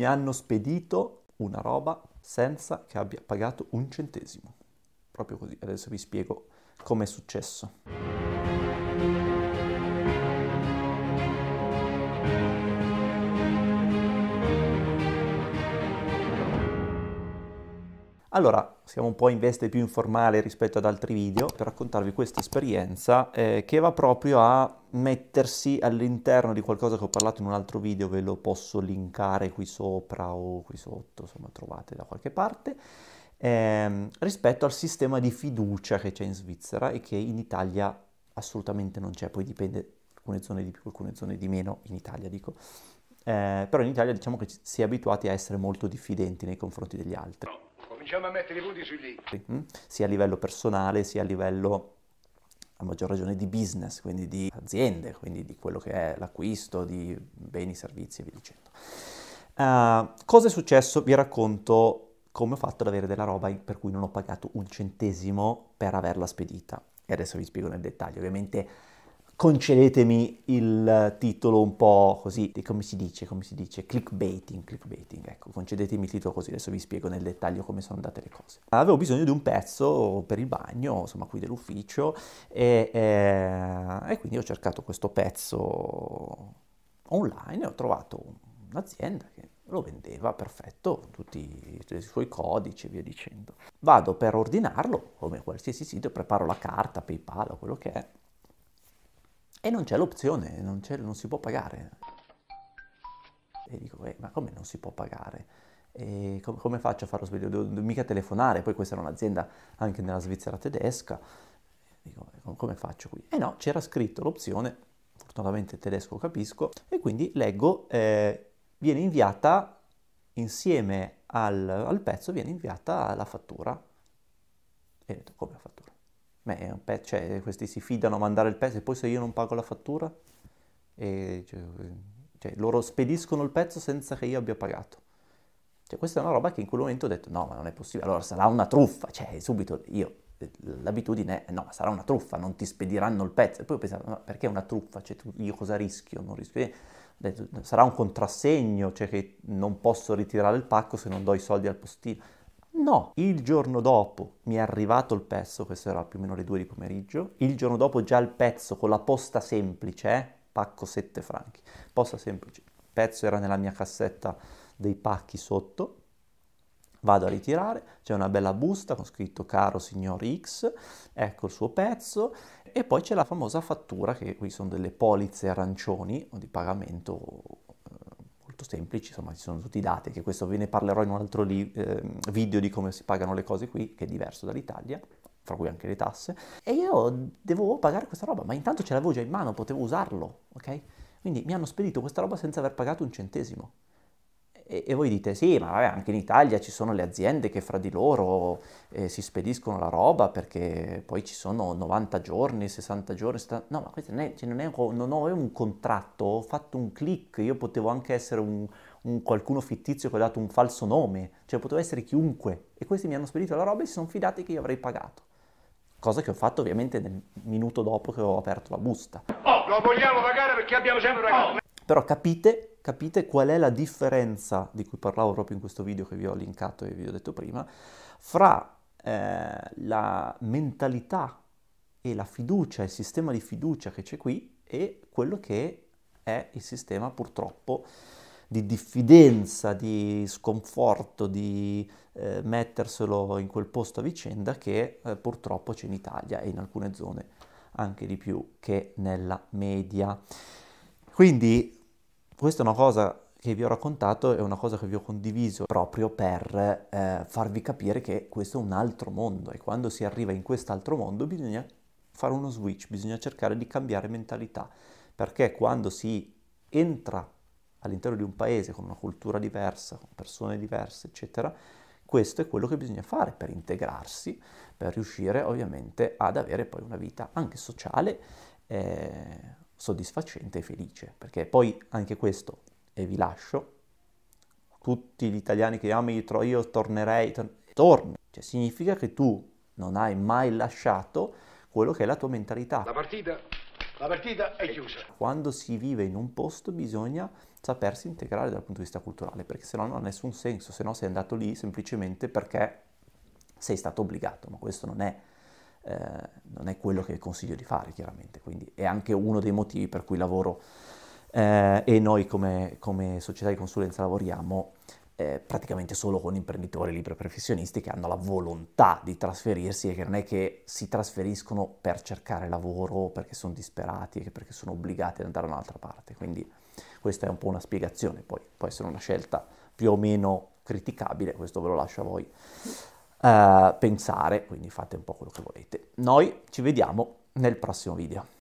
Mi hanno spedito una roba senza che abbia pagato un centesimo. Proprio così, adesso vi spiego com'è è successo. Allora, siamo un po' in veste più informale rispetto ad altri video per raccontarvi questa esperienza eh, che va proprio a mettersi all'interno di qualcosa che ho parlato in un altro video, ve lo posso linkare qui sopra o qui sotto, insomma trovate da qualche parte, ehm, rispetto al sistema di fiducia che c'è in Svizzera e che in Italia assolutamente non c'è, poi dipende alcune zone di più, alcune zone di meno, in Italia dico. Eh, però in Italia diciamo che si è abituati a essere molto diffidenti nei confronti degli altri cominciamo a mettere i punti sugli i. Mm? Sia a livello personale, sia a livello a maggior ragione di business, quindi di aziende, quindi di quello che è l'acquisto di beni, servizi e via dicendo. Uh, cosa è successo? Vi racconto come ho fatto ad avere della roba per cui non ho pagato un centesimo per averla spedita. E adesso vi spiego nel dettaglio. Ovviamente concedetemi il titolo un po' così, come si dice, come si dice, clickbaiting, clickbaiting, ecco, concedetemi il titolo così, adesso vi spiego nel dettaglio come sono andate le cose. Avevo bisogno di un pezzo per il bagno, insomma, qui dell'ufficio, e, e, eh, e quindi ho cercato questo pezzo online e ho trovato un'azienda che lo vendeva perfetto, tutti i suoi codici e via dicendo. Vado per ordinarlo, come qualsiasi sito, preparo la carta, PayPal o quello che è, e non c'è l'opzione, non, c'è, non si può pagare. E dico, eh, ma come non si può pagare? Com- come faccio a farlo spedire? Devo, devo, mica telefonare, poi questa era un'azienda anche nella Svizzera tedesca. Dico, eh, come faccio qui? E no, c'era scritto l'opzione, fortunatamente tedesco capisco, e quindi leggo, eh, viene inviata insieme al, al, pezzo, viene inviata la fattura. E ho detto, come la fattura? Beh, pezzo, cioè, questi si fidano a mandare il pezzo e poi se io non pago la fattura, e, cioè, cioè, loro spediscono il pezzo senza che io abbia pagato. Cioè, questa è una roba che in quel momento ho detto, no, ma non è possibile, allora sarà una truffa, cioè, subito io, l'abitudine è, no, ma sarà una truffa, non ti spediranno il pezzo. E poi ho pensato, ma perché una truffa? Cioè, tu, io cosa rischio? Non rischio niente. Detto, sarà un contrassegno, cioè che non posso ritirare il pacco se non do i soldi al postino No, il giorno dopo mi è arrivato il pezzo, questo era più o meno le 2 di pomeriggio, il giorno dopo già il pezzo con la posta semplice, eh, pacco 7 franchi, posta semplice, il pezzo era nella mia cassetta dei pacchi sotto, vado a ritirare, c'è una bella busta con scritto caro signor X, ecco il suo pezzo e poi c'è la famosa fattura che qui sono delle polizze arancioni o di pagamento molto semplici, insomma ci sono tutti i dati, che questo ve ne parlerò in un altro li- eh, video di come si pagano le cose qui, che è diverso dall'Italia, fra cui anche le tasse, e io devo pagare questa roba, ma intanto ce l'avevo già in mano, potevo usarlo, ok? Quindi mi hanno spedito questa roba senza aver pagato un centesimo. E, e voi dite sì, ma vabbè, anche in Italia ci sono le aziende che fra di loro eh, si spediscono la roba perché poi ci sono 90 giorni, 60 giorni, 70... no, ma questo non è, cioè non, è, non ho un contratto, ho fatto un click, io potevo anche essere un, un qualcuno fittizio che ha dato un falso nome, cioè poteva essere chiunque e questi mi hanno spedito la roba e si sono fidati che io avrei pagato. Cosa che ho fatto ovviamente nel minuto dopo che ho aperto la busta. Oh, lo vogliamo pagare perché abbiamo sempre una Oh. Però capite capite qual è la differenza di cui parlavo proprio in questo video che vi ho linkato e vi ho detto prima, fra eh, la mentalità e la fiducia, il sistema di fiducia che c'è qui e quello che è il sistema purtroppo di diffidenza, di sconforto, di eh, metterselo in quel posto a vicenda che eh, purtroppo c'è in Italia e in alcune zone anche di più che nella media. Quindi questa è una cosa che vi ho raccontato è una cosa che vi ho condiviso proprio per eh, farvi capire che questo è un altro mondo e quando si arriva in quest'altro mondo bisogna fare uno switch, bisogna cercare di cambiare mentalità, perché quando si entra all'interno di un paese con una cultura diversa, con persone diverse, eccetera, questo è quello che bisogna fare per integrarsi, per riuscire ovviamente ad avere poi una vita anche sociale. Eh, soddisfacente e felice, perché poi anche questo, e vi lascio, tutti gli italiani che ami, io tornerei, tor- torno, cioè significa che tu non hai mai lasciato quello che è la tua mentalità. La partita, la partita è chiusa. Quando si vive in un posto bisogna sapersi integrare dal punto di vista culturale, perché se no non ha nessun senso, se no sei andato lì semplicemente perché sei stato obbligato, ma questo non è eh, non è quello che consiglio di fare chiaramente, quindi è anche uno dei motivi per cui lavoro eh, e noi come, come, società di consulenza lavoriamo eh, praticamente solo con imprenditori liberi professionisti che hanno la volontà di trasferirsi e che non è che si trasferiscono per cercare lavoro, perché sono disperati, e perché sono obbligati ad andare da un'altra parte, quindi questa è un po' una spiegazione, poi può essere una scelta più o meno criticabile, questo ve lo lascio a voi eh, pensare, quindi fate un po' quello che volete. Noi ci vediamo nel prossimo video.